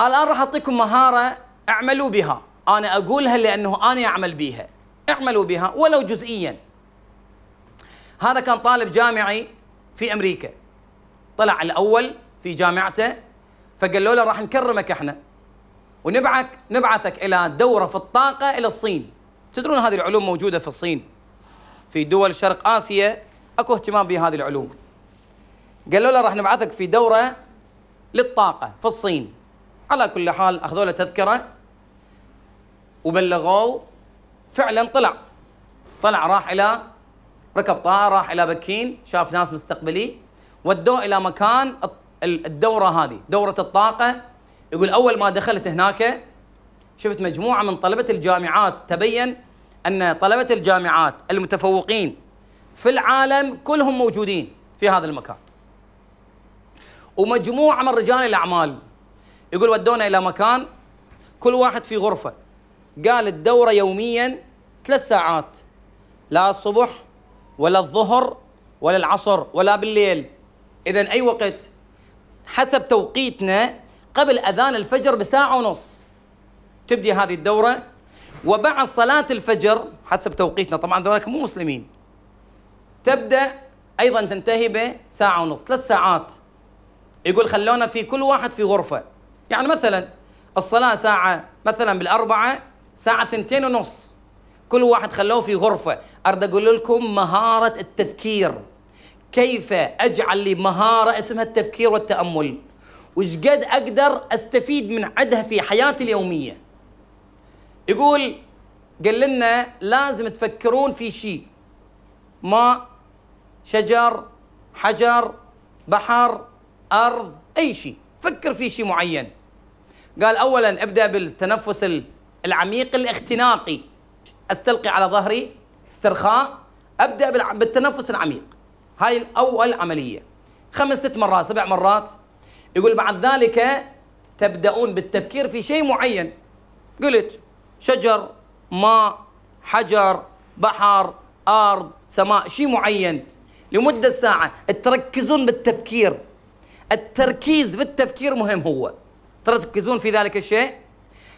الآن راح أعطيكم مهارة اعملوا بها أنا أقولها لأنه أنا أعمل بيها اعملوا بها ولو جزئيا هذا كان طالب جامعي في أمريكا طلع الأول في جامعته فقالوا له راح نكرمك احنا ونبعك نبعثك الى دوره في الطاقه الى الصين تدرون هذه العلوم موجوده في الصين في دول شرق اسيا اكو اهتمام بهذه العلوم قالوا له راح نبعثك في دوره للطاقه في الصين على كل حال اخذوا له تذكره وبلغوه فعلا طلع طلع راح الى ركب طائره راح الى بكين شاف ناس مستقبلي ودوه الى مكان الدوره هذه دوره الطاقه يقول اول ما دخلت هناك شفت مجموعه من طلبه الجامعات تبين ان طلبه الجامعات المتفوقين في العالم كلهم موجودين في هذا المكان ومجموعه من رجال الاعمال يقول ودونا الى مكان كل واحد في غرفه قال الدوره يوميا ثلاث ساعات لا الصبح ولا الظهر ولا العصر ولا بالليل اذا اي وقت حسب توقيتنا قبل اذان الفجر بساعه ونص تبدي هذه الدوره وبعد صلاه الفجر حسب توقيتنا طبعا ذولاك مو مسلمين تبدا ايضا تنتهي بساعه ونص ثلاث ساعات يقول خلونا في كل واحد في غرفه يعني مثلا الصلاة ساعة مثلا بالأربعة ساعة ثنتين ونص كل واحد خلوه في غرفة أرد أقول لكم مهارة التفكير كيف أجعل لي مهارة اسمها التفكير والتأمل وش قد أقدر أستفيد من عدها في حياتي اليومية يقول قال لنا لازم تفكرون في شيء ماء شجر حجر بحر أرض أي شيء فكر في شيء معين قال اولا ابدا بالتنفس العميق الاختناقي استلقي على ظهري استرخاء ابدا بالتنفس العميق هاي اول عمليه خمس ست مرات سبع مرات يقول بعد ذلك تبدأون بالتفكير في شيء معين قلت شجر ماء حجر بحر أرض سماء شيء معين لمدة ساعة تركزون بالتفكير التركيز في التفكير مهم هو تركزون في ذلك الشيء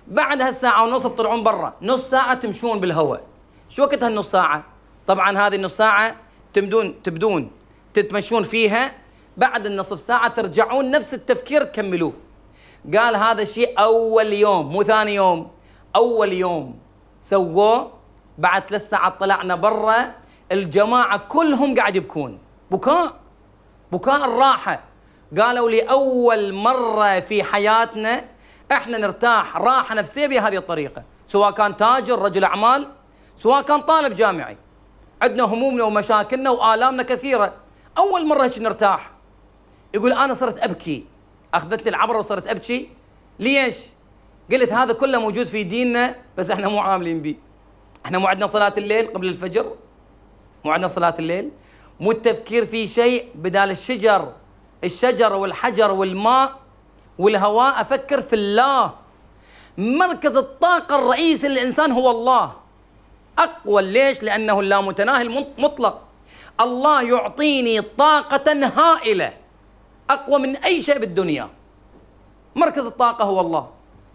بعد هالساعة ونص تطلعون برا نص ساعة تمشون بالهواء شو وقت هالنص ساعة طبعا هذه النص ساعة تمدون تبدون تتمشون فيها بعد النصف ساعة ترجعون نفس التفكير تكملوه قال هذا الشيء أول يوم مو ثاني يوم أول يوم سووه بعد ثلاث ساعات طلعنا برا الجماعة كلهم قاعد يبكون بكاء بكاء الراحة قالوا لأول مرة في حياتنا احنا نرتاح راحة نفسية بهذه الطريقة سواء كان تاجر رجل أعمال سواء كان طالب جامعي عندنا همومنا ومشاكلنا وآلامنا كثيرة أول مرة هيك نرتاح يقول أنا صرت أبكي أخذتني العبرة وصرت أبكي ليش؟ قلت هذا كله موجود في ديننا بس احنا مو عاملين به احنا مو عندنا صلاة الليل قبل الفجر مو عندنا صلاة الليل مو التفكير في شيء بدال الشجر الشجر والحجر والماء والهواء أفكر في الله مركز الطاقة الرئيسي للإنسان هو الله أقوى ليش؟ لأنه اللامتناهي المطلق الله يعطيني طاقة هائلة أقوى من أي شيء بالدنيا مركز الطاقة هو الله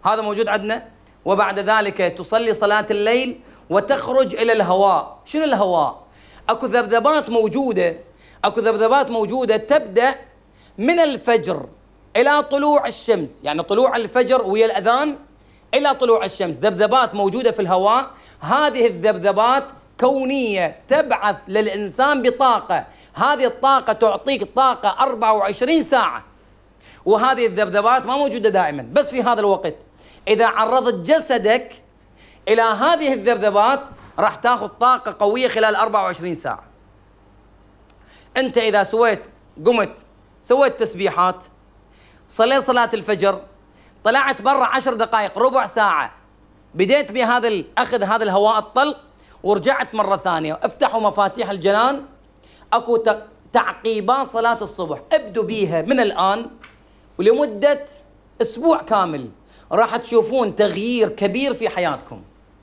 هذا موجود عندنا وبعد ذلك تصلي صلاة الليل وتخرج إلى الهواء شنو الهواء؟ أكو ذبذبات موجودة أكو ذبذبات موجودة تبدأ من الفجر إلى طلوع الشمس يعني طلوع الفجر ويا الأذان إلى طلوع الشمس ذبذبات موجودة في الهواء هذه الذبذبات كونية تبعث للإنسان بطاقة هذه الطاقة تعطيك طاقة 24 ساعة وهذه الذبذبات ما موجودة دائما بس في هذا الوقت إذا عرضت جسدك إلى هذه الذبذبات راح تاخذ طاقة قوية خلال 24 ساعة أنت إذا سويت قمت سويت تسبيحات صليت صلاة الفجر طلعت برا عشر دقائق ربع ساعة بديت بهذا أخذ هذا الهواء الطلق ورجعت مرة ثانية افتحوا مفاتيح الجنان أكو تعقيبات صلاة الصبح ابدوا بيها من الآن ولمدة أسبوع كامل راح تشوفون تغيير كبير في حياتكم